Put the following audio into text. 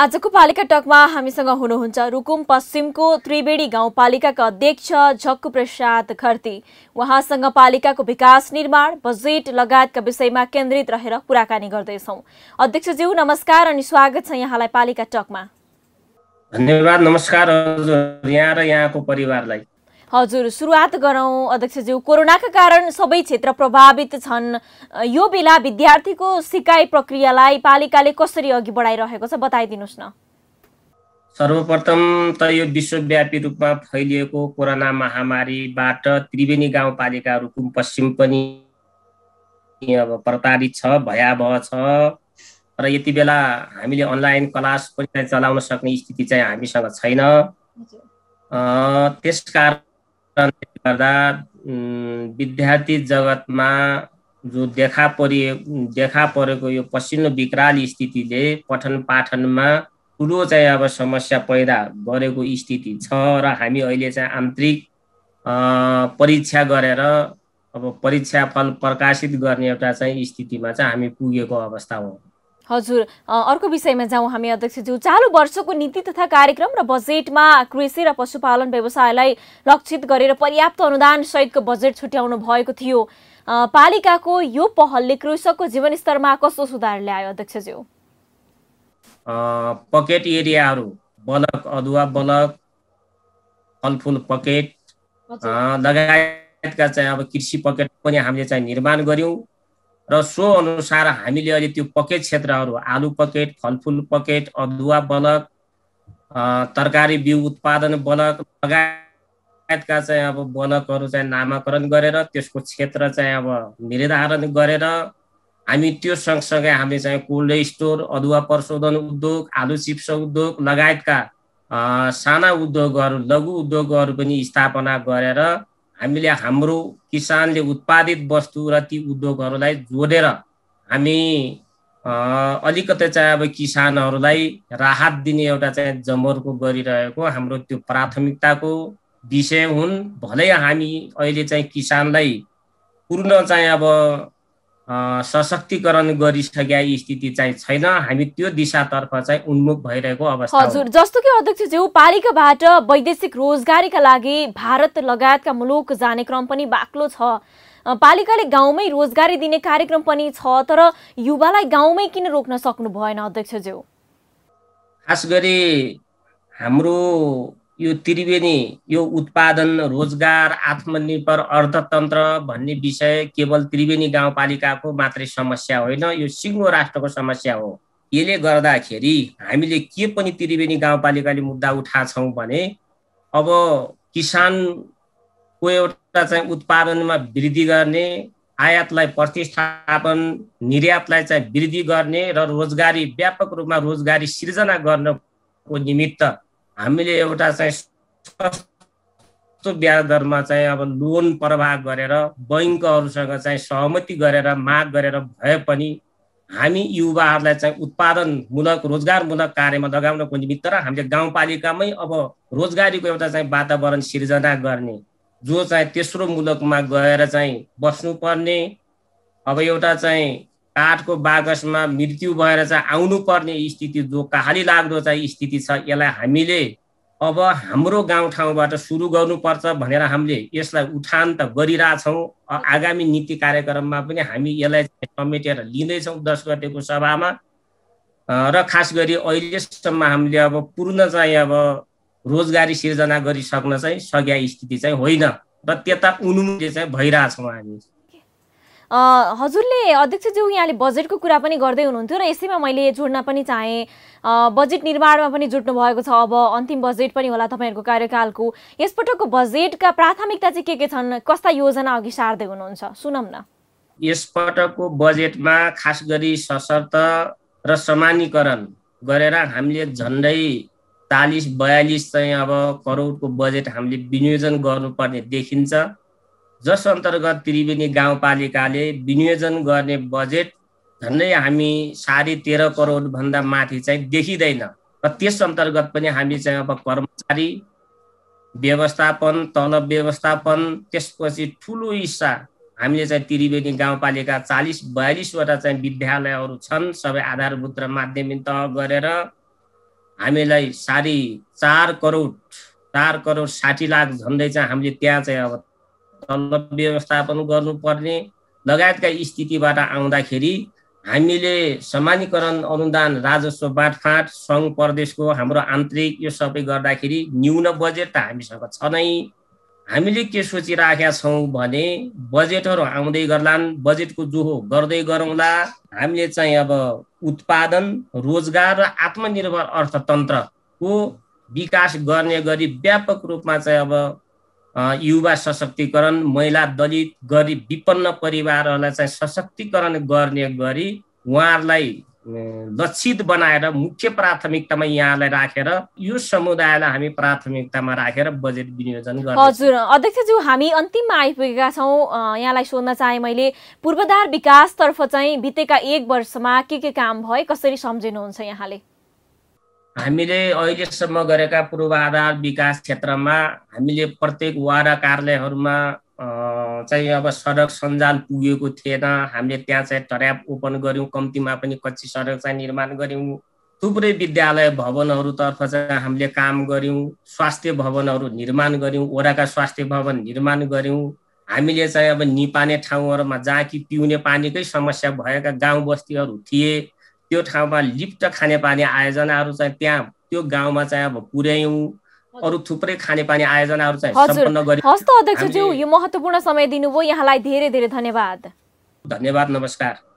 आजको पालिका टकमा हामीसँग हुनुहुन्छ रुकुम पश्चिमको त्रिवेणी गाउँपालिकाका अध्यक्ष झक्कु प्रसाद खर्ती उहाँसँग पालिकाको विकास निर्माण बजेट लगायतका विषयमा केन्द्रित रहेर कुराकानी गर्दैछौँ अध्यक्षज्यू नमस्कार अनि स्वागत छ यहाँलाई पालिका टकमा धन्यवाद नमस्कार यहाँ र यहाँको परिवारलाई हजुर सुरुवात गरौँ अध्यक्षज्यू कोरोनाका कारण सबै क्षेत्र प्रभावित छन् यो बेला विद्यार्थीको सिकाइ प्रक्रियालाई पालिकाले कसरी अघि बढाइरहेको छ बताइदिनुहोस् न सर्वप्रथम त यो विश्वव्यापी रूपमा फैलिएको कोरोना महामारीबाट त्रिवेणी गाउँपालिका रुकुम पश्चिम पनि अब प्रताडित छ भयावह छ र यति बेला हामीले अनलाइन क्लास पनि चलाउन सक्ने स्थिति चाहिँ हामीसँग छैन त्यसकारण कारणले गर्दा विद्यार्थी जगतमा जो देखा परि देखा परेको यो पसिनो विकराल स्थितिले पठन पाठनमा ठुलो चाहिँ अब समस्या पैदा गरेको स्थिति छ र हामी अहिले चाहिँ आन्तरिक परीक्षा गरेर अब परीक्षाफल प्रकाशित गर्ने एउटा चाहिँ स्थितिमा चाहिँ हामी पुगेको अवस्था हो हजुर अर्को विषयमा जाउँ हामी अध्यक्षज्यू चालु वर्षको नीति तथा कार्यक्रम र बजेटमा कृषि र पशुपालन व्यवसायलाई लक्षित गरेर पर्याप्त अनुदान सहितको बजेट छुट्याउनु भएको थियो पालिकाको यो पहलले कृषकको जीवनस्तरमा कस्तो सुधार ल्यायो अध्यक्षज्यू पकेट एरियाहरू बलक अदुवा बलक फलफुल पकेट लगायतका चाहिँ अब कृषि पकेट पनि हामीले चाहिँ निर्माण गऱ्यौँ र सो अनुसार हामीले अहिले त्यो पकेट क्षेत्रहरू आलु पकेट फलफुल पकेट अदुवा बलक तरकारी बिउ उत्पादन बलक लगायतका चाहिँ अब बलकहरू चाहिँ नामाकरण गरेर त्यसको क्षेत्र चाहिँ अब निर्धारण गरेर हामी त्यो सँगसँगै हामी चाहिँ कोल्ड स्टोर अदुवा प्रशोधन उद्योग आलु चिप्स उद्योग लगायतका साना उद्योगहरू लघु उद्योगहरू पनि स्थापना गरेर हामीले हाम्रो किसानले उत्पादित वस्तु र ती उद्योगहरूलाई जोडेर हामी अलिकति चाहिँ अब किसानहरूलाई राहत दिने एउटा चाहिँ जमर्को गरिरहेको हाम्रो त्यो प्राथमिकताको विषय हुन् भलै हामी अहिले चाहिँ किसानलाई पूर्ण चाहिँ अब सशक्तिकरण गरिसके स्थिति चाहिँ छैन हामी त्यो दिशातर्फ चाहिँ उन्मुख भइरहेको अवस्था हजुर जस्तो कि अध्यक्ष अध्यक्षज्यू पालिकाबाट वैदेशिक रोजगारीका लागि भारत लगायतका मुलुक जाने क्रम पनि बाक्लो छ पालिकाले गाउँमै रोजगारी दिने कार्यक्रम पनि छ तर युवालाई गाउँमै किन रोक्न सक्नु भएन अध्यक्ष अध्यक्षज्यू खास गरी हाम्रो यो त्रिवेणी यो उत्पादन रोजगार आत्मनिर्भर अर्थतन्त्र भन्ने विषय केवल त्रिवेणी गाउँपालिकाको मात्रै समस्या होइन यो सिङ्गो राष्ट्रको समस्या हो यसले गर्दाखेरि हामीले के पनि त्रिवेणी गाउँपालिकाले मुद्दा उठाछौँ भने अब किसानको एउटा चाहिँ उत्पादनमा वृद्धि गर्ने आयातलाई प्रतिस्थापन निर्यातलाई चाहिँ वृद्धि गर्ने र रोजगारी व्यापक रूपमा रोजगारी सिर्जना गर्नको निमित्त हामीले एउटा चाहिँ ब्याज दरमा चाहिँ अब लोन प्रभाव गरेर बैङ्कहरूसँग चाहिँ सहमति गरेर माग गरेर भए पनि हामी युवाहरूलाई चाहिँ उत्पादनमूलक रोजगारमूलक कार्यमा लगाउनको निमित्त र हामीले गाउँपालिकामै अब रोजगारीको एउटा चाहिँ वातावरण सिर्जना गर्ने जो चाहिँ तेस्रो मुलुकमा गएर चाहिँ बस्नुपर्ने अब एउटा चाहिँ काठको बागसमा मृत्यु भएर चाहिँ आउनुपर्ने स्थिति जो काली लाग्दो चाहिँ स्थिति छ यसलाई हामीले अब हाम्रो गाउँठाउँबाट सुरु गर्नुपर्छ भनेर हामीले यसलाई उठान त गरिरहेछौँ आगामी नीति कार्यक्रममा पनि हामी यसलाई समेटेर लिँदैछौँ दस गतेको सभामा र खास गरी अहिलेसम्म हामीले अब पूर्ण चाहिँ अब रोजगारी सिर्जना गरिसक्न चाहिँ सघ्या स्थिति चाहिँ होइन र त्यता उन्मुले चाहिँ भइरहेछौँ हामी हजुरले अध्यक्षज्यू यहाँले बजेटको कुरा पनि गर्दै हुनुहुन्थ्यो र यसैमा मैले जोड्न पनि चाहेँ बजेट निर्माणमा पनि जुट्नु भएको छ अब अन्तिम बजेट पनि होला तपाईँहरूको कार्यकालको यसपटकको बजेटका प्राथमिकता चाहिँ के के छन् कस्ता योजना अघि सार्दै हुनुहुन्छ सुनौँ न यसपटकको बजेटमा खास गरी सशक्त र समानीकरण गरेर हामीले झन्डै चालिस बयालिस चाहिँ अब करोडको बजेट हामीले विनियोजन गर्नुपर्ने देखिन्छ जस अन्तर्गत त्रिवेणी गाउँपालिकाले विनियोजन गर्ने बजेट झन्डै हामी साढे तेह्र करोडभन्दा माथि चाहिँ देखिँदैन र त्यस अन्तर्गत पनि हामी चाहिँ अब कर्मचारी व्यवस्थापन तलब व्यवस्थापन त्यसपछि ठुलो हिस्सा हामीले चाहिँ त्रिवेणी गाउँपालिका चालिस बयालिसवटा चाहिँ विद्यालयहरू छन् सबै आधारभूत र माध्यमिक तह गरेर हामीलाई साढे चार करोड चार करोड साठी लाख झन्डै चाहिँ हामीले त्यहाँ चाहिँ अब तल व्यवस्थापन गर्नुपर्ने लगायतका स्थितिबाट आउँदाखेरि हामीले समानीकरण अनुदान राजस्व बाँडफाँट सङ्घ प्रदेशको हाम्रो आन्तरिक यो सबै गर्दाखेरि न्यून बजेट त हामीसँग छ नै हामीले के सोचिराखेका छौँ भने बजेटहरू आउँदै गर्लान् बजेटको जोहो गर्दै गरौँला हामीले चाहिँ अब उत्पादन रोजगार र आत्मनिर्भर अर्थतन्त्रको विकास गर्ने गरी व्यापक रूपमा चाहिँ अब युवा सशक्तिकरण महिला दलित गरिब विपन्न परिवारहरूलाई चाहिँ सशक्तिकरण गर्ने गरी उहाँहरूलाई लक्षित बनाएर मुख्य प्राथमिकतामा यहाँलाई राखेर यो समुदायलाई हामी प्राथमिकतामा राखेर बजेट विनियोजन गर्छ हजुर अध्यक्षज्यू हामी अन्तिममा आइपुगेका छौँ यहाँलाई सोध्न चाहे मैले पूर्वाधार विकासतर्फ चाहिँ बितेका एक वर्षमा के के काम भए कसरी सम्झिनुहुन्छ यहाँले हामीले अहिलेसम्म गरेका पूर्वाधार विकास क्षेत्रमा हामीले प्रत्येक वार्ड कार्यालयहरूमा चाहिँ अब सडक सञ्जाल पुगेको थिएन हामीले त्यहाँ चाहिँ ट्र्याप ओपन गऱ्यौँ कम्तीमा पनि कच्ची सडक चाहिँ निर्माण गऱ्यौँ थुप्रै विद्यालय भवनहरूतर्फ चाहिँ हामीले काम गऱ्यौँ स्वास्थ्य भवनहरू निर्माण गऱ्यौँ वडाका स्वास्थ्य भवन निर्माण गऱ्यौँ हामीले चाहिँ अब निपाने ठाउँहरूमा जहाँ कि पिउने पानीकै समस्या भएका गाउँ बस्तीहरू थिए त्यो ठाउँमा खाने खानेपानी आयोजनाहरू चाहिँ त्यहाँ त्यो गाउँमा चाहिँ अब पुर्यायौँ अरू थुप्रै खानेपानी आयोजनाहरू चाहिँ सम्पन्न गरी हस्त अध्यक्षज्यू यो महत्त्वपूर्ण समय दिनुभयो यहाँलाई धेरै धेरै धन्यवाद धन्यवाद नमस्कार